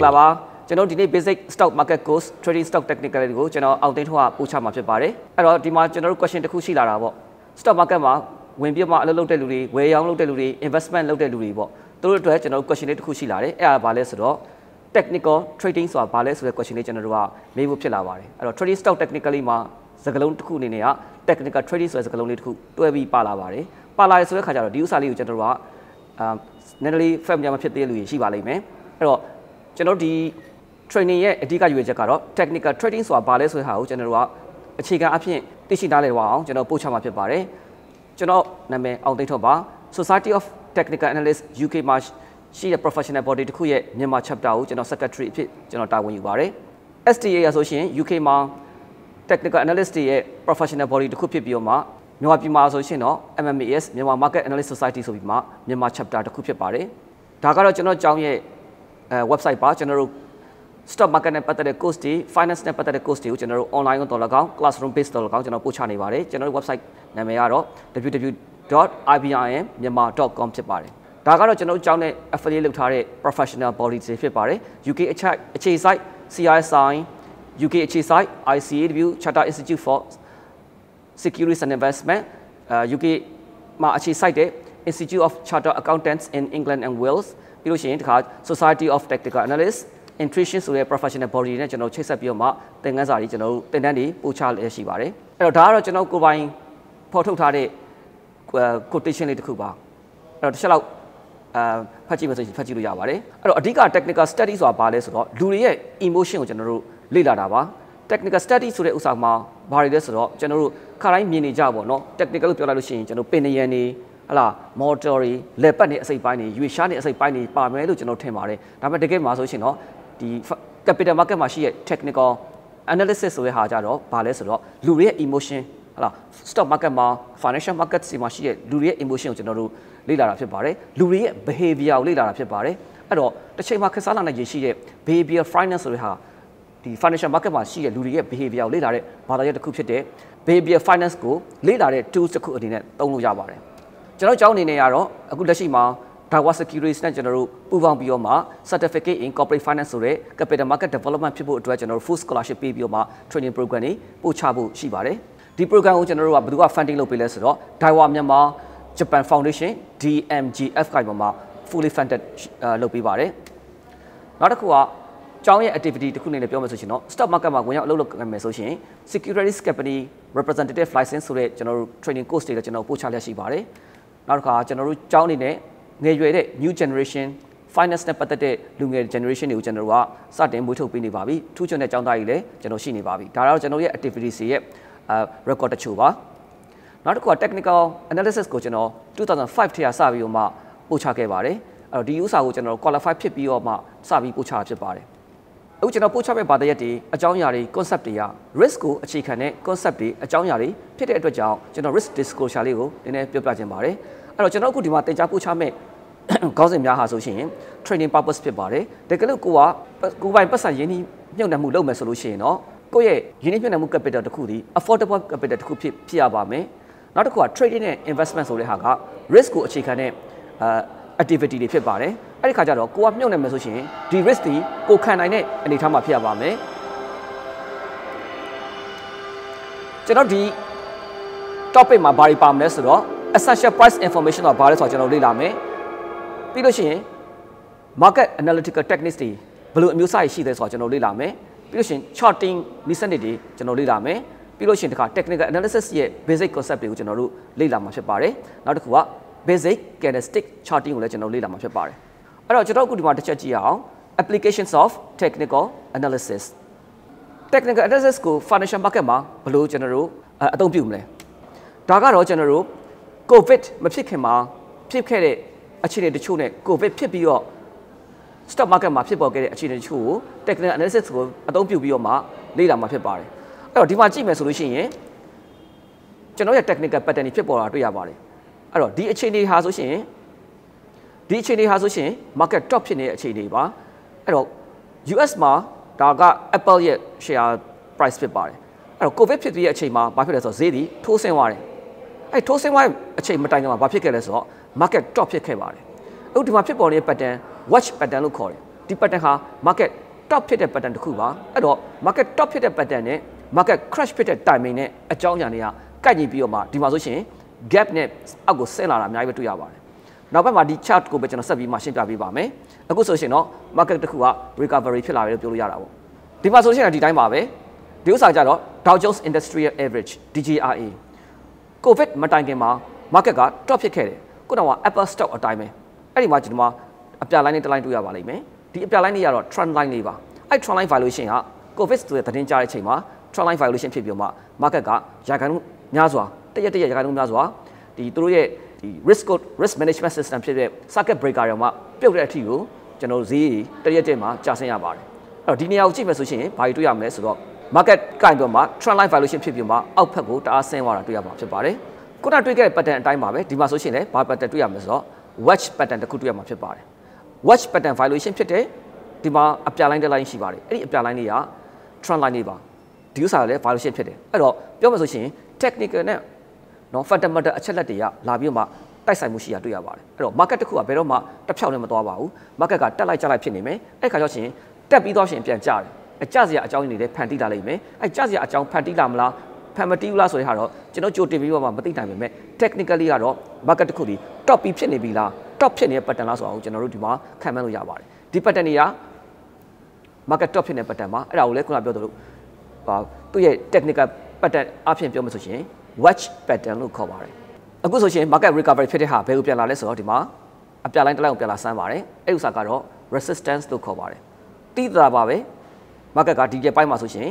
္ဂလာပါကျွန်တော်ဒီနေ့ basic stock market course trading stock technical တွေကိုကျွန်တော်အောက်သိန်းထုတ်ပို့ချမှာဖြစ်ပါတယ်အဲ့တော့ဒီမှာကျွန်တော်တို့ question တစ်ခုရှိလာတာပေါ့ stock market မှာဝင်ပြမအလုပ်လုပ်တဲ့လူတွေဝယ်ရောင်းလုပ်တဲ့လူတွေ investment လုပ်တဲ့လူတွေပေါ့သူတို့အတွက်ကျွန်တော်တို့ question လေးတစ်ခုရှိလာတယ်အဲ့ဒါဘာလဲဆိုတော့ technical trading ဆိုတာဘာလဲဆိုတဲ့ question လေးကျွန်တော်တို့ကမေးဖို့ဖြစ်လာပါတယ်အဲ့တော့ trading stock technically မှာစကားလုံးတစ်ခုအနေနဲ့က technical trading ဆိုတဲ့စကားလုံးလေးတစ်ခုတွဲပြီးပါလာပါတယ်ပါလာရဆိုတဲ့ခါကျတော့ဒီဥစ္စာလေးကိုကျွန်တော်တို့ကအာ newly familiar မဖြစ်သေးတဲ့လူတွေရှိပါလိမ့်မယ်အဲ့တော့ကျွန်တော်ဒီ training ရဲ့အဓိကရည်ရွယ်ချက်ကတော့ technical trading ဆိုတာဘာလဲဆိုတာကိုကျွန်တော်တို့ကအခြေခံအဖြစ်သိရှိနားလည်ပါအောင်ကျွန်တော်ပို့ချမှာဖြစ်ပါတယ်ကျွန်တော်နာမည်အောင်သိထုတ်ပါ Society of Technical Analysts UK မှာရှိတဲ့ professional body တစ်ခုရဲ့မြန်မာ chapter ကိုကျွန်တော် secretary အဖြစ်ကျွန်တော်တာဝန်ယူပါတယ် STA ရဆိုရှင် UK မှာ technical analyst တွေရဲ့ professional body တစ်ခုဖြစ်ပြီးတော့မှမြန်မာပြည်မှာဆိုရှင်တော့ MMAS မြန်မာ Market Analyst Society ဆိုပြီးမှမြန်မာ chapter တစ်ခုဖြစ်ပါတယ်ဒါကတော့ကျွန်တော်ကျောင်းရဲ့ website ပါကျွန်တော်တို့ stock market နဲ့ပတ်သက်တဲ့ course တွေ finance နဲ့ပတ်သက်တဲ့ course တွေကိုကျွန်တော်တို့ online တော့လကောင်း classroom based တော့လကောင်းကျွန်တော်ပို့ချနေပါတယ်ကျွန်တော်တို့ website နာမည်ကတော့ www.ibinmyanmar.com ဖြစ်ပါတယ်ဒါကတော့ကျွန်တော်တို့ကျောင်းနဲ့ affiliate လုပ်ထားတဲ့ professional body တွေဖြစ်ပါတယ် UK အခြေစိုက် CISI UK အခြေစိုက် ICAW Charter Institute for Securities and Investment UK မှာအခြေစိုက်တဲ့ Institute of Chartered Accountants in England and Wales ပြီးလို့ရှိရင်ဒီခါ Society of Tactical Analysts Intuition ဆိုတဲ့ professional body နဲ့ကျွန်တော်ချိတ်ဆက်ပြီးတော့မှသင်ခန်းစာတွေကျွန်တော်သင်တန်းတွေပို့ချလည်းရှိပါတယ်အဲ့တော့ဒါကတော့ကျွန်တော်ကိုပိုင်ဖော်ထုတ်ထားတဲ့ quotation လေးတစ်ခုပါအဲ့တော့တစ်ချက်လောက်အာဖတ်ကြည့်မယ်ဆိုရင်ဖတ်ကြည့်လို့ရပါတယ်အဲ့တော့အဓိက technical study ဆိုတာဘာလဲဆိုတော့လူတွေရဲ့ emotion ကိုကျွန်တော်တို့လေ့လာတာပါ technical study ဆိုတဲ့ဥစ္စာမှာဘာတွေလဲဆိုတော့ကျွန်တော်တို့ခါတိုင်းမြင်နေကြပါတော့ technical လို့ပြောလိုက်လို့ရှိရင်ကျွန်တော်ပင်နေရန်နေဟလာမော်တော်တွေလက်ပတ်နေအစိပ်ပိုင်းတွေရွေရှားနေအစိပ်ပိုင်းတွေပါမယ်လို့ကျွန်တော်ထင်ပါတယ်ဒါပေမဲ့တကယ်မှာဆိုရှင်တော့ဒီ capital market မှာရှိတဲ့ technical analysis ဆိုတဲ့ဟာကြတော့ဘာလဲဆိုတော့လူတွေရဲ့ emotion ဟလာ stock market မှာ financial market စီမှာရှိတဲ့လူတွေရဲ့ emotion ကိုကျွန်တော်တို့လေ့လာတာဖြစ်ပါတယ်လူတွေရဲ့ behavior ကိုလေ့လာတာဖြစ်ပါတယ်အဲ့တော့တစ်ချိန်မှာခေတ်စားလာနိုင်ရရှိတဲ့ behavior finance ဆိုတဲ့ဟာဒီ financial market မှာရှိတဲ့လူတွေရဲ့ behavior ကိုလေ့လာတဲ့ဘာသာရပ်တစ်ခုဖြစ်တဲ့ behavior finance ကိုလေ့လာတဲ့ tools တစ်ခုအနေနဲ့သုံးလို့ရပါတယ်ကျွန်တော်ကျောင်းအနေနဲ့ကတော့အခုလက်ရှိမှာ Dawa Securities နဲ့ကျွန်တော်တို့ပူးပေါင်းပြီးတော့မှ Certificate in Corporate Finance ဆိုတဲ့ Capital Market Development ဖြစ်ဖို့အတွက်ကျွန်တော်တို့ Full Scholarship ပေးပြီးတော့မှ Training Program တွေပို့ချဖို့ရှိပါတယ်ဒီ program ကိုကျွန်တော်တို့ကဘယ်သူက funding လုပ်ပေးလဲဆိုတော့ Daiwa မြန်မာ Japan Foundation DMGF ကမှ fully funded လုပ်ပေးပါတယ်နောက်တစ်ခုကကျောင်းရဲ့ activity တစ်ခုအနေနဲ့ပြောမယ်ဆိုရှင်တော့ stock market မှာဝင်ရောက်အလုပ်လုပ်နိုင်မယ်ဆိုရှင် securities company representative license ဆိုတဲ့ကျွန်တော်တို့ training course တွေလည်းကျွန်တော်ပို့ချလျက်ရှိပါတယ်နောက်တစ်ခါကျွန်တော်တို့ကျောင်းနေနဲ့ငယ်ရွယ်တဲ့ new generation finance နဲ့ပတ်သက်တဲ့လူငယ် generation တွေကိုကျွန်တော်တို့ကစတင်မွေးထုတ်ပေးနေပါပြီထူးချွန်တဲ့ကျောင်းသားကြီးလည်းကျွန်တော်ရှိနေပါပြီဒါတော့ကျွန်တော်ရဲ့ activities ရဲ့ record တချို့ပါနောက်တစ်ခုက technical analysis ကိုကျွန်တော်2005ထဲကစပြီးတော့မှပို့ချခဲ့ပါတယ်အဲ့တော့ဒီ user ကိုကျွန်တော် qualify ဖြစ်ပြီးတော့မှစပြီးပို့ချတာဖြစ်ပါတယ်အခုကျွန်တော်ပို့ချမဲ့ပါတရက်တွေအကြောင်းအရာတွေ concept တွေက risk ကိုအခြေခံတဲ့ concept တွေအကြောင်းအရာတွေဖြစ်တဲ့အတွက်ကြောင့်ကျွန်တော် risk disclosure လေးကိုနည်းနည်းပြောပြခြင်းပါတယ်အဲ့တော့ကျွန်တော်အခုဒီမှာတင် जा ပို့ချမဲ့ခေါင်းစဉ်များဟာဆိုရှင် training purpose ဖြစ်ပါတယ်တကယ်လို့ကိုကကိုပိုင်ပတ်စံရင်းနှီးမြှုပ်နှံမှုလုပ်မယ်ဆိုလို့ရှိရင်တော့ကိုယ့်ရဲ့ရင်းနှီးမြှုပ်နှံမှု capital တစ်ခုဒီ affordable capital တစ်ခုဖြစ်ဖြစ်ရပါမယ်နောက်တစ်ခုက trading နဲ့ investment ဆိုတဲ့ဟာက risk ကိုအခြေခံတဲ့ activity တွေဖြစ်ပါတယ်အဲ့ဒီခါကျတော့ကိုကမြုပ်နေမယ်ဆိုရှင်ဒီ risk ဒီကိုခံနိုင်တဲ့အနေအထားမှာဖြစ်ရပါမယ်ကျွန်တော်ဒီ topic မှာဘာတွေပါမလဲဆိုတော့ essential price information တော့ဘာလဲဆိုတော့ကျွန်တော်လေ့လာမယ်ပြီးလို့ရှိရင် market analytical techniques တွေဘယ်လိုအမျိုးအစားရှိလဲဆိုတော့ကျွန်တော်လေ့လာမယ်ပြီးလို့ရှိရင် charting နည်းစနစ်တွေကျွန်တော်လေ့လာမယ်ပြီးလို့ရှိရင်တခါ technical analysis ရဲ့ basic concept တွေကိုကျွန်တော်တို့လေ့လာမှာဖြစ်ပါတယ်နောက်တစ်ခုက basic candlestick charting ကိုလည်းကျွန်တော်လေ့လာမှာဖြစ်ပါတယ်အဲ့တော့ကျွန်တော်အခုဒီမှာတစ်ချက်ကြည့်အောင် applications of technical analysis technical analysis ကို financial market မှာဘယ်လိုကျွန်တော်တို့အသုံးပြုမလဲဒါကတော့ကျွန်တော်တို့ covid မဖြစ်ခင်မှာဖြစ်ခဲ့တဲ့အခြေအနေတချို့နဲ့ covid ဖြစ်ပြီးတော့ stock market မှာဖြစ်ပေါ်ခဲ့တဲ့အခြေအနေတချို့ကို technical analysis ကိုအသုံးပြုပြီးတော့မှလေ့လာမှာဖြစ်ပါတယ်အဲ့တော့ဒီမှာကြည့်မယ်ဆိုလို့ရှိရင်ကျွန်တော်ရဲ့ technical pattern တွေဖြစ်ပေါ်တာတွေ့ရပါတယ်အဲ့တော့ဒီအခြေအနေဟာဆိုရှင်ဒီအခြေအနေဟာဆိုရှင် market top ဖြစ်နေတဲ့အခြေအနေပါအဲ့တော့ US မှာဒါက Apple ရဲ့ share price ဖြစ်ပါတယ်အဲ့တော့ covid ဖြစ်ပြီးတဲ့အချိန်မှာဘာဖြစ်လဲဆိုတော့ဈေးဒီထိုးဆင်းသွားတယ်အဲ့ထိုးဆင်းသွားတဲ့အချိန်မတိုင်ခင်မှာဘာဖြစ်ခဲ့လဲဆိုတော့ market top ဖြစ်ခဲ့ပါတယ်အခုဒီမှာဖြစ်ပေါ်နေတဲ့ pattern watch pattern လို့ခေါ်တယ်ဒီ pattern ဟာ market top ဖြစ်တဲ့ pattern တစ်ခုပါအဲ့တော့ market top ဖြစ်တဲ့ pattern နဲ့ market crash ဖြစ်တဲ့ timing နဲ့အကြောင်းအရာတွေကကိုက်ညီပြီးတော့မှဒီမှာဆိုရှင် gap နဲ့အောက်ကိုဆင်းလာတာအများကြီးပဲတွေ့ရပါတယ်နောက်ဘက်မှာဒီ chart ကိုပဲကျွန်တော်ဆက်ပြီးမှရှင်းပြပေးပါမယ်အခုဆိုရှင်တော့ market တစ်ခုက recovery ဖြစ်လာတယ်လို့ပြောလို့ရတာပေါ့ဒီမှာဆိုရှင်ကဒီတိုင်းပါပဲဒီဥစ္စာကြတော့ Dow Jones Industrial Average DJRA COVID မတိုင်ခင်မှာ market က drop ဖြစ်ခဲ့တယ်ခုနက Apple stock အတိုင်းပဲအဲ့ဒီမှာကျွန်တော်ကအပြ line နဲ့တစ် line တွေ့ရပါလိမ့်မယ်ဒီအပြ line တွေကတော့ trend line တွေပါအဲ့ trend line valuation က COVID ဆိုတဲ့သတင်းကြားတဲ့အချိန်မှာ trend line valuation ဖြစ်ပြီးတော့မှ market ကရာခိုင်နှုန်းများစွာတရက်တရက်ရာခိုင်နှုန်းများစွာဒီသူတို့ရဲ့ဒီ risk risk management system ဖြစ်တဲ့ circuit breaker တွေမှာပြုတ်တဲ့အထိကိုကျွန်တော်ဈေးတရက်တည်းမှာကျဆင်းရပါတယ်။အဲ့တော့ဒီနေရာကိုကြည့်မယ်ဆိုရှင်ဘာတွေတွေ့ရမလဲဆိုတော့ market ကင်တော့မှာ trend line valuation ဖြစ်ပြီးမှအောက်ဖက်ကိုတအားဆင်းသွားတာတွေ့ရမှာဖြစ်ပါတယ်။ခုနတွေ့ခဲ့တဲ့ pattern အတိုင်းပါပဲဒီမှာဆိုရှင်လည်းဘာ pattern တွေ့ရမလဲဆိုတော့ watch pattern တစ်ခုတွေ့ရမှာဖြစ်ပါတယ်။ watch pattern valuation ဖြစ်တဲ့ဒီမှာအပြာလိုင်းတစ်လိုင်းရှိပါတယ်။အဲ့ဒီအပြာလိုင်းတွေက trend line တွေပါ။ဒီဥစ္စာလည်း valuation ဖြစ်တယ်။အဲ့တော့ပြောမယ်ဆိုရှင် technical နဲ့နော် fundamental အချက်လက်တွေကလာပြီးတော့မှတိုက်ဆိုင်မှုရှိရတွေ့ရပါတယ်အဲ့တော့ market တစ်ခုကဘယ်တော့မှတစ်ဖြောင်းနဲ့မသွားပါဘူး market ကတက်လိုက်ကျလိုက်ဖြစ်နေမယ်အဲ့ခါကျတော့ရှင်တက်ပြီးတော့ရှင်ပြန်ကျတယ်အကျစရာအကြောင်းတွေလည်းဖန်တီးလာလိမ့်မယ်အဲ့ကျစရာအကြောင်းဖန်တီးလာမလားဖန်မတီးဘူးလားဆိုတဲ့ဟာတော့ကျွန်တော်ကြိုတင်ပြီးတော့မှမသိနိုင်ပါဘူး technically ကတော့ market တစ်ခုဒီ top ပြီးဖြစ်နေပြီလား top ဖြစ်နေတဲ့ pattern လားဆိုတော့ကျွန်တော်တို့ဒီမှာခံမှန်းလို့ရပါတယ်ဒီ pattern တွေက market top ဖြစ်နေတဲ့ pattern ပါအဲ့ဒါကိုလည်းခုနပြောသလိုဟာသူ့ရဲ့ technical pattern အဖြစ်ပြောမှဆိုရှင် wedge pattern လို့ခေါ်ပါတယ်အခုဆိုရှင် market recovery ဖြစ်တဲ့ဟာဘယ်လိုပြန်လာလဲဆိုတော့ဒီမှာအပြလိုင်းတစ်လိုင်းကိုပြန်လာဆန်းပါတယ်အဲ့ဥစ္စာကတော့ resistance လို့ခေါ်ပါတယ်တိတာပါပဲ market ကဒီရက်ပိုင်းမှာဆိုရှင်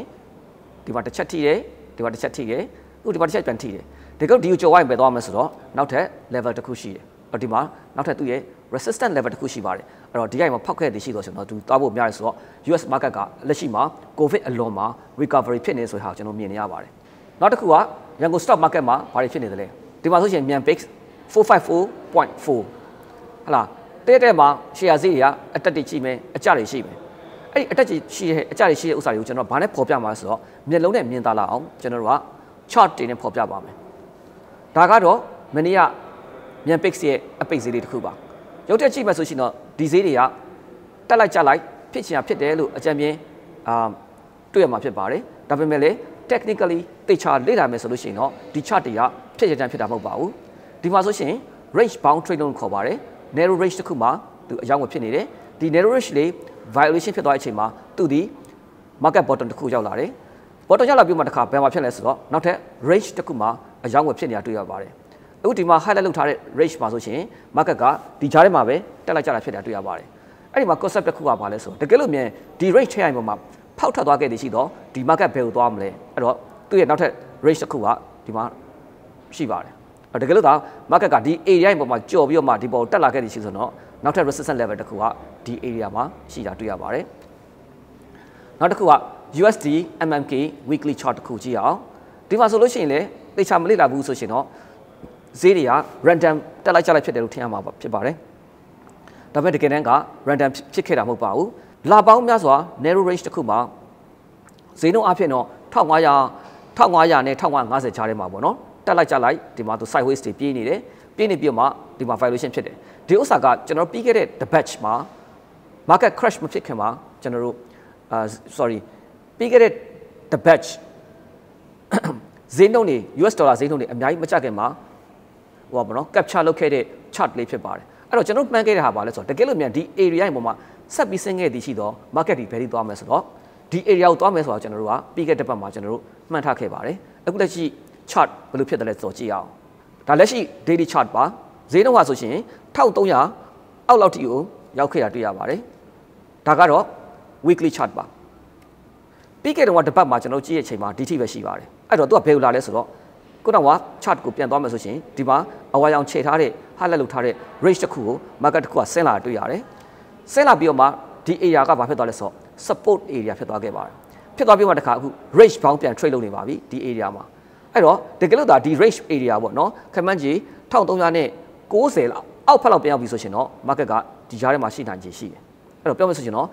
ဒီမှာတစ်ချက်ထိတယ်ဒီမှာတစ်ချက်ထိတယ်သူဒီမှာတစ်ချက်ပြန်ထိတယ်ဒီကုတ်ဒီကိုကြော်ဝိုင်းပဲသွားမယ်ဆိုတော့နောက်ထပ် level တစ်ခုရှိတယ်အဲ့ဒီမှာနောက်ထပ်သူရဲ့ resistant level တစ်ခုရှိပါတယ်အဲ့တော့ဒီကိစ္စမှာဖောက်ခဲ့တဲ့ရှိတော့ကျွန်တော်သူတွားဖို့များတယ်ဆိုတော့ US market ကလက်ရှိမှာ covid အလွန်မှာ recovery ဖြစ်နေဆိုတာကျွန်တော်မြင်နေရပါတယ်နောက်တစ်ခုကရန်ကုန် stock market မှာဘာတွေဖြစ်နေသလဲဒီမှာဆိုရှင်မြန် base 454.4ဟလားတဲ့တဲ့မှာ share ဈေးတွေကအတက်တွေရှိမယ်အကျတွေရှိမယ်အဲ့ဒီအတက်ကြီးရှိတဲ့အကျတွေရှိတဲ့ဥစ္စာတွေကိုကျွန်တော်ဘာနဲ့ပေါ်ပြမှာဆိုတော့မျက်လုံးနဲ့မြင်သာလာအောင်ကျွန်တော်တို့က chart တွေနဲ့ပေါ်ပြပါမယ်ဒါကတော့မနေ့ကမြန် base ရဲ့အပိတ်ဈေးလေးတစ်ခုပါရုပ်တက်ကြည့်မှဆိုရှင်တော့ဒီဈေးတွေကတက်လိုက်ကျလိုက်ဖြစ်ချင်တာဖြစ်တယ်လို့အကြံပြင်းအာတွေ့ရမှာဖြစ်ပါတယ်ဒါပေမဲ့လည်း technically တေချာလေ့လာမယ်ဆိုလို့ရှိရင်တော့ဒီ chart တွေကဖြစ်ရတဲ့ဖြစ်တာမဟုတ်ပါဘူးဒီမှာဆိုရှင် range bound trade လို့ခေါ်ပါတယ် narrow range တစ်ခုမှာသူအယောင်ဖြစ်နေတယ်ဒီ narrow range လေး violation ဖြစ်သွားတဲ့အချိန်မှာသူဒီ market bottom တစ်ခုရောက်လာတယ်ဘော်တော်ရောက်လာပြီးမှတစ်ခါဘယ်မှာဖြစ်လဲဆိုတော့နောက်ထပ် range တစ်ခုမှာအယောင်ဝယ်ဖြစ်နေတာတွေ့ရပါတယ်။အခုဒီမှာ highlight လုပ်ထားတဲ့ range မှာဆိုရှင် market ကဒီကြားထဲမှာပဲတက်လိုက်ကြတာဖြစ်တာတွေ့ရပါတယ်။အဲ့ဒီမှာ concept တစ်ခုကဘာလဲဆိုတော့တကယ်လို့မြန်ဒီ range ထိုင်ပုံမှာဖောက်ထွက်သွားခဲ့သည်ရှိတော့ဒီ market ဘယ်ကိုသွားမလဲအဲ့တော့သူ့ရဲ့နောက်ထပ် range တစ်ခုကဒီမှာရှိပါတယ်တကယ်လို့သာ market ကဒီ area ပေါ်မှာကြော်ပြီးတော့မှဒီပေါ်တက်လာခဲ့သည်ရှိဆိုတော့နောက်ထပ် resistance level တစ်ခုကဒီ area မှာရှိတာတွေ့ရပါတယ်နောက်တစ်ခုက USD MMK weekly chart တစ်ခုကြည့်အောင်ဒီမှာဆိုလို့ရှိရင်လေတေချာမလေ့လာဘူးဆိုရှင်တော့ဈေးတွေက random တက်လိုက်ကျလိုက်ဖြစ်တယ်လို့ထင်ရမှာဖြစ်ပါတယ်ဒါပေမဲ့တကယ်တမ်းက random ဖြစ်ခဲ့တာမဟုတ်ပါဘူးလာပေါင်းများစွာ narrow range တစ်ခုမှာဈေးနှုန်းအဖြစ်တော့1500 1500နဲ့1550ချားထဲမှာပေါ့နော်တက်လိုက်ကြလိုက်ဒီမှာသူ sideways တွေပြေးနေတယ်ပြေးနေပြီးမှဒီမှာ valuation ဖြစ်တယ်ဒီဥစ္စာကကျွန်တော်ပြီးခဲ့တဲ့ the batch မှာ market crash မဖြစ်ခင်မှာကျွန်တော်တို့အာ sorry ပြီးခဲ့တဲ့ the batch ဈေးနှုန်းတွေ US ဒေါ်လာဈေးနှုန်းတွေအများကြီးမကျခင်မှာဟိုပါဘောနော် capture လုပ်ခဲ့တဲ့ chart လေးဖြစ်ပါတယ်အဲ့တော့ကျွန်တော်မှန်းခဲ့တဲ့ဟာပါလဲဆိုတော့တကယ်လို့မြန်ဒီ area ရဲ့ပုံမှာဆက်ပြီးဆင်းခဲ့သည်ရှိသော market တွေဘယ်ထိသွားမယ်ဆိုတော့ဒီ area ကိုသွားမယ်ဆိုတော့ကျွန်တော်တို့ကပြီးခဲ့တဲ့ပတ်မှာကျွန်တော်တို့မှန်ထားခဲ့ပါတယ်အခုလက်ရှိ chart ဘယ်လိုဖြစ်တယ်လဲဆိုတော့ကြည့်အောင်ဒါလက်ရှိ daily chart ပါဈေးနှုန်းဟာဆိုရှင်1300အောက်လောက်ထိကိုရောက်ခဲ့တာတွေ့ရပါတယ်ဒါကတော့ weekly chart ပါပြီးခဲ့တဲ့ကတစ်ပတ်မှာကျွန်တော်ကြည့်ရတဲ့အချိန်မှာဒီထိပဲရှိပါတယ်အဲ့တော့သူကဘယ်လိုလာလဲဆိုတော့ခုနက chart ကိုပြန်သွားမယ်ဆိုရှင်ဒီမှာအဝါရောင်ခြေထားတဲ့ဟာလက်လုပ်ထားတဲ့ range တစ်ခုကို market တစ်ခုကဆင်းလာတွေ့ရတယ်ဆင်းလာပြီးတော့မှဒီ area ကဘာဖြစ်သွားလဲဆိုတော့ support area ဖြစ်သွားခဲ့ပါတယ်ဖြစ်သွားပြီးမှတခါအခု range bound ပြန် trade လုပ်နေပါပြီဒီ area မှာအဲ့တော့တကယ်လို့ဒါဒီ range area ပေါ့နော်ခမန်းကြီး1300နဲ့90လောက်အောက်ဖက်လောက်ပြန်ရောက်ပြီဆိုရှင်တော့ market ကဒီကြားထဲမှာရှိနိုင်ခြေရှိတယ်အဲ့တော့ပြောမယ်ဆိုရှင်တော့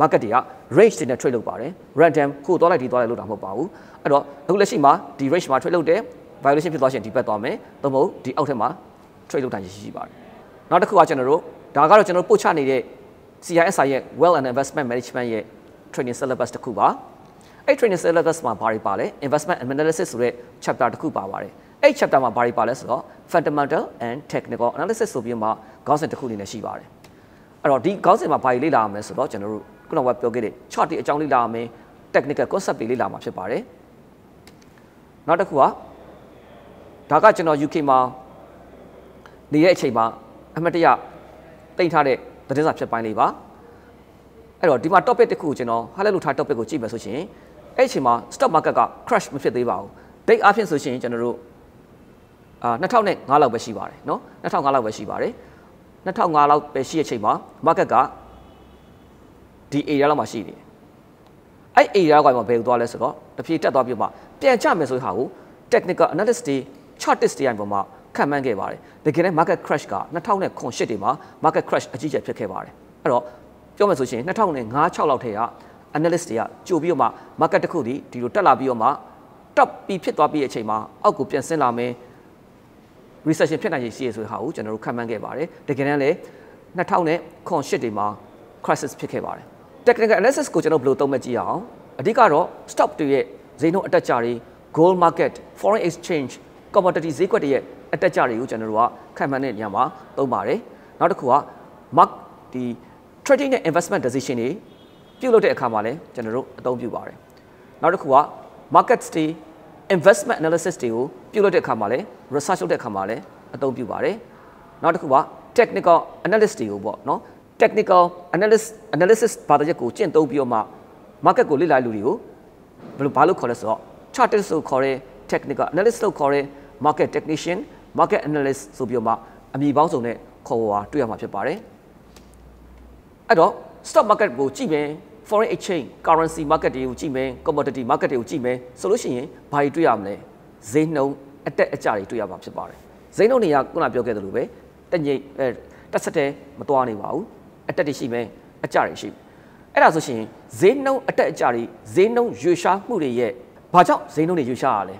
market တွေက range တွေနဲ့ trade လုပ်ပါတယ် random ကိုသွားလိုက်ဒီသွားလိုက်လုပ်တာမဟုတ်ပါဘူးအဲ့တော့အခုလက်ရှိမှာဒီ range မှာ trade လုပ်တယ် violation ဖြစ်သွားရှင်ဒီဘက်သွားမယ်သို့မဟုတ်ဒီအောက်ထက်မှာ trade လုပ်တာရှိရှိပါတယ်နောက်တစ်ခုကကျွန်တော်တို့ဒါကတော့ကျွန်တော်တို့ပို့ချနေတဲ့ CISI ရဲ့ Wealth and Investment Management ရဲ့ training syllabus တစ်ခုပါအဲ့ training syllabus မှာဘာတွေပါလဲ investment analysis ဆိုတဲ့ chapter တစ်ခုပါပါတယ်အဲ့ chapter မှာဘာတွေပါလဲဆိုတော့ fundamental and technical analysis ဆိုပြီးမှခေါင်းစဉ်တစ်ခုအနေနဲ့ရှိပါတယ်အဲ့တော့ဒီခေါင်းစဉ်မှာဘာတွေလေ့လာရမလဲဆိုတော့ကျွန်တော်တို့ခုနကပြောခဲ့တဲ့ chart တွေအကြောင်းလေ့လာရမယ် technical concept တွေလေ့လာမှာဖြစ်ပါတယ်နောက်တစ်ခုကဒါကကျွန်တော် UK မှာနေတဲ့အချိန်မှာအမှတ်တရတင်ထားတဲ့သတင်းစာဖြတ်ပိုင်းလေးပါအဲ့တော့ဒီမှာ topic တစ်ခုကိုကျွန်တော် highlight လုပ်ထား topic ကိုကြည့်မယ်ဆိုရှင်အဲ့အချိန်မှာ stock market က crash မဖြစ်သေးပါဘူး date အဖြစ်ဆိုရှင်ကျွန်တော်တို့အာ2005လောက်ပဲရှိပါတယ်เนาะ2005လောက်ပဲရှိပါတယ်2005လောက်ပဲရှိတဲ့အချိန်မှာ market ကဒီ area လောက်မှာရှိနေတယ်အဲ့ area ကမှဘယ်လိုသွားလဲဆိုတော့တစ်ပြေတက်သွားပြီးမှပြန်ချမယ်ဆိုတဲ့ဟာကို technical analyst တွေ chartist တွေအပေါ်မှာခံမှန်းခဲ့ပါတယ်တကယ်လည်း market crash က2008တွေမှာ market crash အကြီးကျယ်ဖြစ်ခဲ့ပါတယ်အဲ့တော့ပြောမယ်ဆိုရှင်2005 6လောက်ထဲက analyst တွေကကြိုပြီးတော့မှ market တစ်ခုဒီဒီလိုတက်လာပြီးတော့မှ top ပြီးဖြစ်သွားပြီးတဲ့အချိန်မှာအောက်ကိုပြန်ဆင်းလာမယ် recession ဖြစ်နိုင်ရည်ရှိရဆိုတဲ့ဟာကိုကျွန်တော်တို့ခန့်မှန်းခဲ့ပါတယ်တကယ်တမ်းလည်း2008တွေမှာ crisis ဖြစ်ခဲ့ပါတယ် technical analysis ကိုကျွန်တော်ဘယ်လိုသုံးမကြည့်အောင်အဓိကတော့ stock တွေရဲ့ဈေးနှုန်းအတက်အကျတွေ gold market foreign exchange commodity ဈေးကွက်တွေရဲ့အတက်ကြတွေကိုကျွန်တော်တို့ကခံမှန်းတဲ့နေရာမှာသုံးပါတယ်နောက်တစ်ခုက mark ဒီ trading နဲ့ investment decision တွေပြုလုပ်တဲ့အခါမှာလည်းကျွန်တော်တို့အသုံးပြုပါတယ်နောက်တစ်ခုက market stay investment analysis တွေကိုပြုလုပ်တဲ့အခါမှာလည်း research လုပ်တဲ့အခါမှာလည်းအသုံးပြုပါတယ်နောက်တစ်ခုက technical analyst တွေကိုပေါ့နော် technical analyst analysis ဘာတဲ့ကိုကျင့်သုံးပြီးတော့မှ market ကိုလေ့လာလူတွေကိုဘယ်လိုဘာလို့ခေါ်လဲဆိုတော့ chartist လို့ခေါ်တဲ့ technical analyst လို့ခေါ်တဲ့ market technician market analyst ဆိုပြီးတော့မှအမည်ပေါင်းစုံနဲ့ခေါ်ဝေါ်တွေ့ရမှာဖြစ်ပါတယ်အဲ့တော့ stock market ကိုကြည့်မယ် foreign exchange currency market တွေကိုကြည့်မယ် commodity market တွေကိုကြည့်မယ်ဆိုလို့ရှိရင်ဘာတွေတွေ့ရမလဲဈေးနှုန်းအတက်အကျတွေတွေ့ရမှာဖြစ်ပါတယ်ဈေးနှုန်းတွေကခုနပြောခဲ့သလိုပဲတက်ငိတ်အဲတက်ဆက်တဲ့မသွားနိုင်ပါဘူးအတက်တွေရှိမယ်အကျတွေရှိမယ်အဲ့ဒါဆိုရှင်ဈေးနှုန်းအတက်အကျတွေဈေးနှုန်းရွှေရှားမှုတွေရဲ့ဘာကြောင့်ဈေးနှုန်းတွေရွှေရှားရလဲ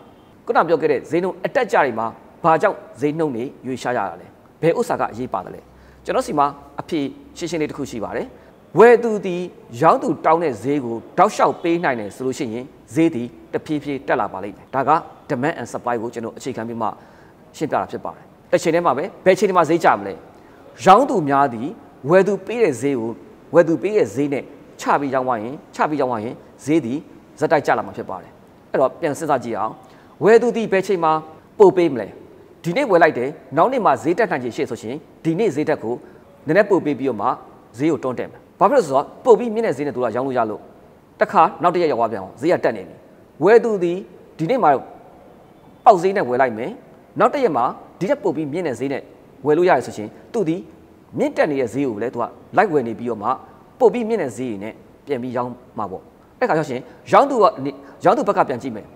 ခုနပြောခဲ့တဲ့ဈေးနှုန်းအတက်အကျတွေမှာဘာကြောင့်ဈေးနှုန်းတွေရွေရှားရတာလဲဘယ်ဥစ္စာကအရေးပါတယ်လဲကျွန်တော်စီမှာအဖြေရှင်းရှင်းလေးတစ်ခုရှိပါတယ်ဝယ်သူသည်ရောင်းသူတောင်းတဲ့ဈေးကိုတောက်လျှောက်ပေးနိုင်တယ်ဆိုလို့ရှိရင်ဈေးသည်တဖြည်းဖြည်းတက်လာပါလိမ့်မယ်ဒါက demand and supply ကိုကျွန်တော်အခြေခံပြီးမှရှင်းပြတာဖြစ်ပါတယ်တစ်ချိန်တည်းမှာပဲဘယ်ချိန်တည်းမှာဈေးကျမလဲရောင်းသူများသည်ဝယ်သူပေးတဲ့ဈေးကိုဝယ်သူပေးတဲ့ဈေးနဲ့ချပြီးရောင်းသွားရင်ချပြီးရောင်းသွားရင်ဈေးသည်ဇက်တိုက်ကျလာမှာဖြစ်ပါတယ်အဲ့တော့ပြန်စဉ်းစားကြည့်အောင်ဝယ်သူသည်ဘယ်ချိန်မှာပို့ပေးမလဲဒီနေ့ဝယ်လိုက်တယ်နောက်နေ့မှဈေးတက်နိုင်ချေရှိဆိုရှင်ဒီနေ့ဈေးတက်ကိုနည်းနည်းပို့ပေးပြီးတော့မှဈေးကိုတွန်းတက်မယ်ဘာဖြစ်လို့ဆိုတော့ပို့ပြီးမြင့်တဲ့ဈေးနဲ့သူကရောင်းလို့ရလို့တစ်ခါနောက်တစ်ရက်ရောက်သွားပြန်အောင်ဈေးကတက်နေပြီဝယ်သူသည်ဒီနေ့မှပေါက်ဈေးနဲ့ဝယ်လိုက်မယ်နောက်တစ်ရက်မှဒီရက်ပို့ပြီးမြင့်တဲ့ဈေးနဲ့ဝယ်လို့ရတယ်ဆိုရှင်သူသည်မြင့်တက်နေတဲ့ဈေးကိုလည်းသူကလိုက်ဝယ်နေပြီးတော့မှပို့ပြီးမြင့်တဲ့ဈေးနဲ့ပြန်ပြီးရောင်းမှာပေါ့အဲ့ခါရောက်ရှင်ရောင်းသူကရောင်းသူဘက်ကပြန်ကြည့်မယ်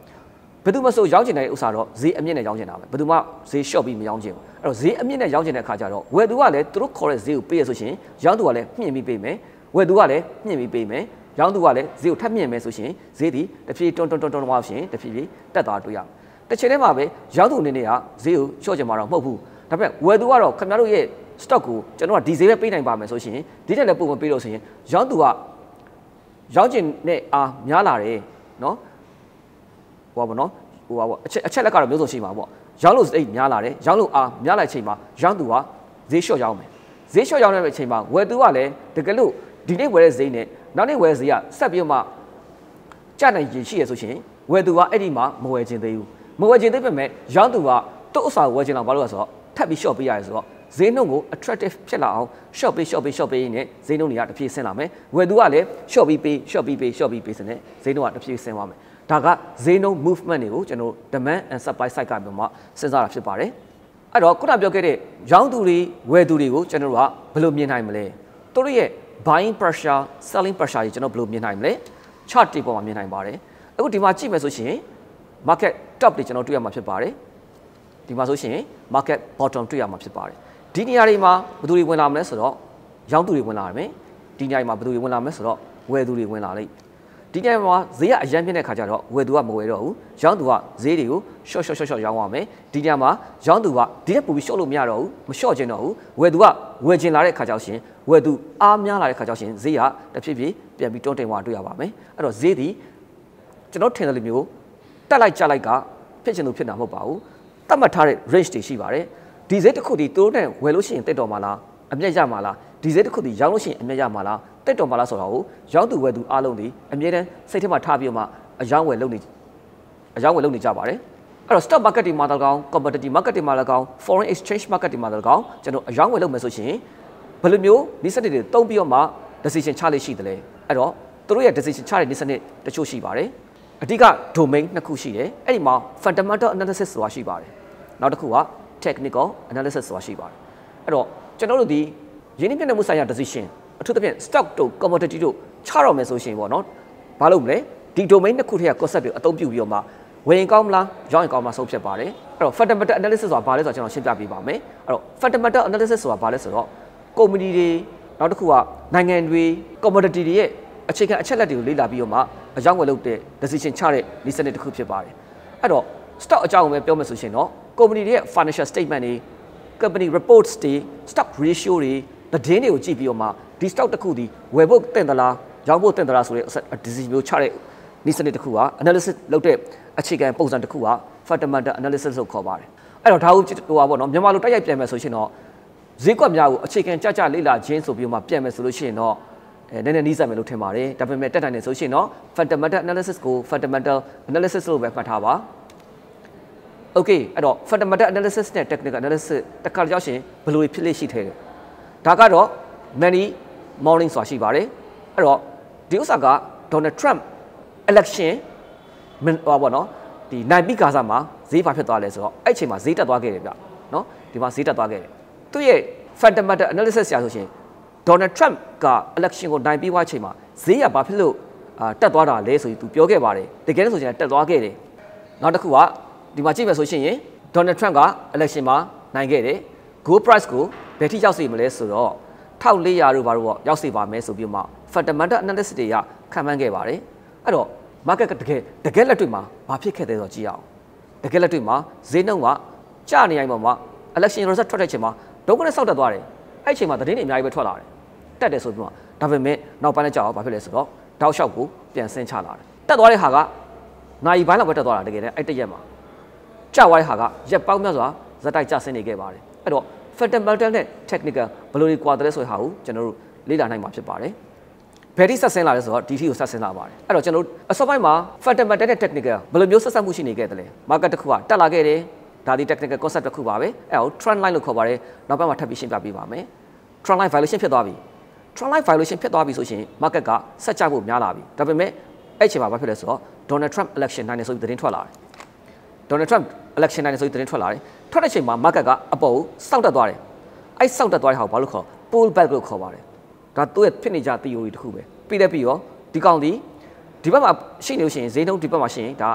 ဘယ်သူမှစိုးရောင်းချင်တဲ့ဥစ္စာတော့ဈေးအမြင့်နဲ့ရောင်းချင်တာပဲဘယ်သူမှဈေး short ပြီးမရောင်းချင်ဘူးအဲ့တော့ဈေးအမြင့်နဲ့ရောင်းချင်တဲ့အခါကျတော့ဝယ်သူကလည်းသူတို့ခေါ်တဲ့ဈေးကိုပေးရဆိုရှင်ရောင်းသူကလည်းမြင့်ပြီးပေးမယ်ဝယ်သူကလည်းမြင့်ပြီးပေးမယ်ရောင်းသူကလည်းဈေးကိုထပ်မြင့်မယ်ဆိုရှင်ဈေးဒီတစ်ဖြည်းတွန်းတွန်းတွန်းတွန်းသွားရှင်တစ်ဖြည်းဖြည်းတက်သွားတွေ့ရမယ်တစ်ချိန်တည်းမှာပဲရောင်းသူအနေနဲ့ကဈေးကို short ချင်မှာတော့မဟုတ်ဘူးဒါပေမဲ့ဝယ်သူကတော့ခင်ဗျားတို့ရဲ့ stock ကိုကျွန်တော်ကဒီဈေးပဲပေးနိုင်ပါမယ်ဆိုရှင်ဒီတက်လည်းပုံမပေးလို့ဆိုရင်ရောင်းသူကရောင်းချင်တဲ့အားများလာတယ်နော်ဟိုပါဗောနော်ဟိုပါဗောအချက်အချက်လက်ကတော့မျိုးစုံရှိမှာဗောရောင်းလို့စိတ်များလာတယ်ရောင်းလို့အားများလာချိန်မှာရောင်းသူကဈေးလျှော့ရောင်းမယ်ဈေးလျှော့ရောင်းတဲ့အချိန်မှာဝယ်သူကလည်းတကယ်လို့ဒီနေ့ဝယ်တဲ့ဈေးနဲ့နောက်နေ့ဝယ်ဈေးကဆက်ပြီးမှကျနိုင်ရည်ရှိရဆိုရှင်ဝယ်သူကအဲ့ဒီမှာမဝယ်ခြင်းသေးဘူးမဝယ်ခြင်းသေးပေမဲ့ရောင်းသူကသူ့အစာဝယ်ခြင်းတော့ဘာလို့လဲဆိုတော့ထပ်ပြီး short ပေးရတယ်ဆိုတော့ဈေးနှုန်းကို attractive ဖြစ်လာအောင် short ပေး short ပေး short ပေးရင်းနဲ့ဈေးနှုန်းတွေကတစ်ပြေးဆင်းလာမယ်ဝယ်သူကလည်း short ပြီးပေး short ပြီးပေး short ပြီးပေး short ပြီးပေးစနဲ့ဈေးနှုန်းကတစ်ပြေးဆင်းသွားမယ်ဒါကဈေးနှုန်း movement တွေကိုကျွန်တော် demand and supply side ကပြောမှစဉ်းစားတာဖြစ်ပါတယ်အဲ့တော့ခုနပြောခဲ့တဲ့ရောင်းသူတွေဝယ်သူတွေကိုကျွန်တော်တို့ကဘယ်လိုမြင်နိုင်မလဲသူတို့ရဲ့ buying pressure selling pressure ကြီးကျွန်တော်ဘယ်လိုမြင်နိုင်မလဲ chart တွေပေါ်မှာမြင်နိုင်ပါတယ်အခုဒီမှာကြည့်မယ်ဆိုရှင် market top တွေကျွန်တော်တွေ့ရမှာဖြစ်ပါတယ်ဒီမှာဆိုရှင် market bottom တွေ့ရမှာဖြစ်ပါတယ်ဒီနေရာတွေမှာဘယ်သူတွေဝင်လာမလဲဆိုတော့ရောင်းသူတွေဝင်လာမယ်ဒီနေရာတွေမှာဘယ်သူတွေဝင်လာမလဲဆိုတော့ဝယ်သူတွေဝင်လာလိမ့်ဒီကဲမှာဈေးကအရန်ဖြစ်တဲ့ခါကျတော့ဝယ်သူကမဝယ်တော့ဘူးရောင်းသူကဈေးတွေကိုရှော့ရှော့ရှော့ရှော့ရောင်းရမယ်ဒီညမှာ ရောင်းသူကဒီထက်ပိုပြီးရှော့လို့မရတော့ဘူးမရှော့ချင်တော့ဘူးဝယ်သူကဝယ်ချင်လာတဲ့ခါကျတော့ရှင်ဝယ်သူအားများလာတဲ့ခါကျတော့ရှင်ဈေးကတစ်ဖြည်းဖြည်းပြန်ပြီးတွန်းတင်သွားတွေ့ရပါမယ်အဲ့တော့ဈေးဒီကျွန်တော်ထင်တယ်လို့မျိုးတက်လိုက်ကျလိုက်ကဖြစ်ချင်လို့ဖြစ်တာမဟုတ်ပါဘူးတတ်မှတ်ထားတဲ့ range တွေရှိပါတယ်ဒီဈေးတစ်ခုဒီတိုးတဲ့ဝယ်လို့ရှိရင်တက်တော်မှာလားအမြတ်ရမှာလားဒီဈေးတစ်ခုတည်းရောင်းလို့ရှိရင်အမြတ်ရမှာလားတက်တော်မှာလားဆိုတာကိုရောင်းသူဝယ်သူအားလုံးဒီအမြဲတမ်းစိတ်ထဲမှာထားပြီးမှအယောင်းဝယ်လုပ်နေအယောင်းဝယ်လုပ်နေကြပါတယ်အဲ့တော့ stock market တွေမှာတော့ကောင်း commodity market တွေမှာလည်းကောင်း foreign exchange market တွေမှာလည်းကောင်းကျွန်တော်အယောင်းဝယ်လုပ်မယ်ဆိုရှင်ဘယ်လိုမျိုးဒီစနစ်တွေတုံးပြီးတော့မှ decision ချလေးရှိတယ်လဲအဲ့တော့သူတို့ရဲ့ decision ချတဲ့ဒီစနစ်တချို့ရှိပါတယ်အဓိက domain နှစ်ခုရှိတယ်အဲ့ဒီမှာ fundamental analysis ဆိုတာရှိပါတယ်နောက်တစ်ခုက technical analysis ဆိုတာရှိပါတယ်အဲ့တော့ကျွန်တော်တို့ဒီရင်းနှီးမြှုပ်နှံမှုဆိုင်ရာ decision အထူးသဖြင့် stock တို့ commodity တို့ချတော့မယ်ဆိုရှင်ပေါ့နော်ဘာလို့မလဲဒီ domain တစ်ခုထဲက concept တွေအသုံးပြုပြီးတော့မှဝင်ကောင်းမလားရောင်းကောင်းမလားဆုံးဖြတ်ပါတယ်အဲ့တော့ fundamental analysis ဆိုတာဘာလဲဆိုတော့ကျွန်တော်ရှင်းပြပေးပါမယ်အဲ့တော့ fundamental analysis ဆိုတာဘာလဲဆိုတော့ company တွေနောက်တစ်ခုကနိုင်ငံတွေ commodity တွေရဲ့အခြေခံအချက်လက်တွေကိုလေ့လာပြီးတော့မှအကြောင်းဝယ်လုပ်တဲ့ decision ချတဲ့နည်းစနစ်တစ်ခုဖြစ်ပါတယ်အဲ့တော့ stock အကြောင်းပဲပြောမယ်ဆိုရှင်တော့ company တွေရဲ့ financial statement တွေ company reports တွေ stock ratio တွေသတင်းတွေကိုကြည့်ပြီးတော့မှဒီ stock တစ်ခုဒီဝယ်ဖို့တင်သလားရောင်းဖို့တင်သလားဆိုတဲ့ decision မျိုးချတဲ့နည်းစနစ်တစ်ခုက analysis လုပ်တဲ့အခြေခံပုံစံတစ်ခုက fundamental analysis လို့ခေါ်ပါတယ်အဲ့တော့ဒါကိုဟိုပါပေါ့နော်မြန်မာလိုတိုက်ရိုက်ပြန်မယ်ဆိုရှင်တော့ဈေးကွက်များကိုအခြေခံကြကြလေ့လာခြင်းဆိုပြီးမှပြန်မယ်ဆိုလို့ရှိရင်တော့အဲနည်းနည်းနီးစပ်မယ်လို့ထင်ပါတယ်ဒါပေမဲ့တက်တိုင်နေဆိုရှင်တော့ fundamental analysis ကို fundamental analysis လို့ပဲမှတ်ထားပါ okay အဲ့တော့ fundamental analysis နဲ့ technical analysis တစ်ခါကြောက်ရှင်ဘယ်လိုဖြစ်လိမ့်ရှိသေးလဲဒါကတော့ many morning ဆိုတာရှိပါတယ်အဲ့တော့ဒီဥစ္စာက Donald Trump election ဟောပေါ့နော်ဒီနိုင်ပြီးကာဆာမှာဈေးဘာဖြစ်သွားလဲဆိုတော့အဲ့အချိန်မှာဈေးတက်သွားခဲ့တယ်ဗျနော်ဒီမှာဈေးတက်သွားခဲ့တယ်သူ့ရဲ့ fundamental analysis ဆရာဆိုရှင် Donald Trump က election ကိုနိုင်ပြီးွားအချိန်မှာဈေးကဘာဖြစ်လို့အာတက်သွားတာလဲဆိုပြီးသူပြောခဲ့ပါတယ်တကယ်လို့ဆိုရင်တက်သွားခဲ့တယ်နောက်တစ်ခုကဒီမှာကြည့်မယ်ဆိုရှင် Donald Trump က election မှာနိုင်ခဲ့တယ် gold price ကိုဘယ်ထိရောက်စေမလဲဆိုတော့1400တို့ဘာလို့ပေါ့ရောက်စေပါမယ်ဆိုပြီးမှ fundamental analysis တွေကခံမှန်းခဲ့ပါတယ်အဲ့တော့ market တကယ်တကယ်လက်တွေ့မှာဘာဖြစ်ခဲ့တယ်ဆိုတော့ကြည့်အောင်တကယ်လက်တွေ့မှာဈေးနှုန်းကကျနေရင်ပေါ်မှာ election result ထွက်တဲ့အချိန်မှာဒုက္ခနဲ့ဆောက်တက်သွားတယ်အဲ့အချိန်မှာသတင်းတွေအများကြီးပဲထွက်လာတယ်တက်တယ်ဆိုပြီးမှဒါပေမဲ့နောက်ပိုင်းလည်းကြောက်အောင်ဘာဖြစ်လဲဆိုတော့တောက်လျှောက်ကိုပြန်ဆင်းချလာတယ်တက်သွားတဲ့ဟာကနိုင်ပိုင်းလောက်ပဲတက်သွားတာတကယ်လည်းအဲ့တရက်မှာကျသွားတဲ့ဟာကရက်ပေါင်းများစွာဇက်တိုက်ကျဆင်းနေခဲ့ပါတယ်အဲ့တော့ fundamental နဲ့ technical ဘယ်လိုတွေကွာတယ်ဆိုတဲ့ဟာကိုကျွန်တော်တို့လေ့လာနိုင်မှာဖြစ်ပါတယ်ဘယ်ထိဆက်ဆင်းလာလဲဆိုတော့ဒီထိကိုဆက်ဆင်းလာပါတယ်အဲ့တော့ကျွန်တော်တို့အစောပိုင်းမှာ fundamental နဲ့ technical ဘယ်လိုမျိုးဆက်ဆက်မှုရှိနေခဲ့တယ်လဲ market တစ်ခုကတက်လာခဲ့တယ်ဒါဒီ technical concept တစ်ခုပါပဲအဲ့ဒါကို trend line လို့ခေါ်ပါတယ်နောက်ပိုင်းမှာထပ်ပြီးရှင်းပြပေးပါမယ် trend line violation ဖြစ်သွားပြီ trend line violation ဖြစ်သွားပြီဆိုရှင် market ကဆက်ကျဖို့များလာပြီဒါပေမဲ့အဲ့ချိန်မှာဘာဖြစ်လဲဆိုတော့ Donald Trump election နိုင်တယ်ဆိုပြီးသတင်းထွက်လာတယ် Donald Trump election နိုင်တယ်ဆိုပြီးသတင်းထွက်လာတယ်ထွက်တဲ့ချိန်မှာ market ကအပေါ်ကိုစောက်တက်သွားတယ်အဲ့စောက်တက်သွားတဲ့ဟာကိုဘာလို့ခေါ် pull back လို့ခေါ်ပါတယ်ဒါသူ့ရဲ့ဖြစ်နေကြ theory တစ်ခုပဲပြီးတဲ့ပြီးရောဒီကောင်ဒီဒီဘက်မှာရှိနေလို့ရှိရင်ဈေးနှုန်းဒီဘက်မှာရှိရင်ဒါ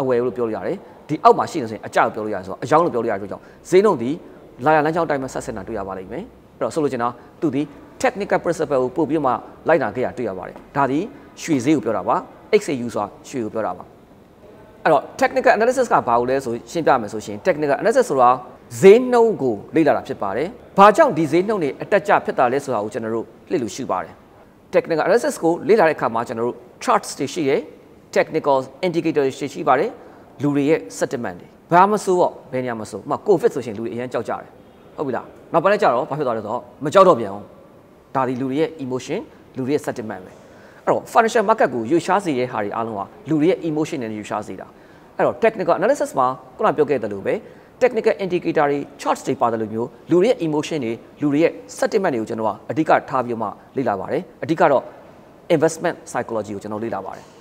အဝယ်လို့ပြောလို့ရတယ်ဒီအောက်မှာရှိနေဆိုရင်အကျလို့ပြောလို့ရတယ်ဆိုတော့အယောင်လို့ပြောလို့ရတဲ့ကြောင့်ဈေးနှုန်းဒီလာရလမ်းကြောင်းတိုင်းမှာဆက်ဆက်တာတွေ့ရပါလိမ့်မယ်အဲ့တော့ဆိုလိုချင်တာသူဒီ technical principle ကိုပို့ပြီးမှလိုက်နာခဲ့ရတွေ့ရပါတယ်ဒါဒီရွှေဈေးကိုပြောတာပါ XAU ဆိုတာရွှေကိုပြောတာပါအဲ့တော့ technical analysis ကဘာလို့လဲဆိုရှင်းပြမယ်ဆိုရှင် technical analysis ဆိုတာဈေးနှုန်းကိုလေ့လာတာဖြစ်ပါတယ်။ဘာကြောင့်ဒီဈေးနှုန်းတွေအတက်ကျဖြစ်တာလဲဆိုတာကိုကျွန်တော်တို့လေ့လို့ရှိပါတယ်။ technical analysis ကိုလေ့လာတဲ့အခါမှာကျွန်တော်တို့ charts တွေရှိရယ် technical indicator တွေရှိပါတယ်။လူတွေရဲ့ sentiment တွေဘာမဆိုးတော့ဘယ်နေရာမဆိုး။ဥပမာ covid ဆိုရှင်လူတွေအရင်ကြောက်ကြတယ်။ဟုတ်ပြီလား။နောက်ပိုင်းကျတော့ဘာဖြစ်သွားလဲဆိုတော့မကြောက်တော့ပြန်အောင်။ဒါဒီလူတွေရဲ့ emotion လူတွေရဲ့ sentiment ပဲ။အဲ့တော့ financial market ကိုရွှေရှားစေတဲ့ဟာတွေအားလုံးကလူတွေရဲ့ emotion နဲ့ရွှေရှားစေတာအဲ့တော့ technical analysis မှာခုနပြောခဲ့သလိုပဲ technical indicator တွေ charts တွေပါတယ်လို့မျိုးလူတွေရဲ့ emotion တွေလူတွေရဲ့ sentiment တွေကိုကျွန်တော်ကအဓိကထားပြီးမှလေ့လာပါတယ်အဓိကတော့ investment psychology ကိုကျွန်တော်လေ့လာပါတယ်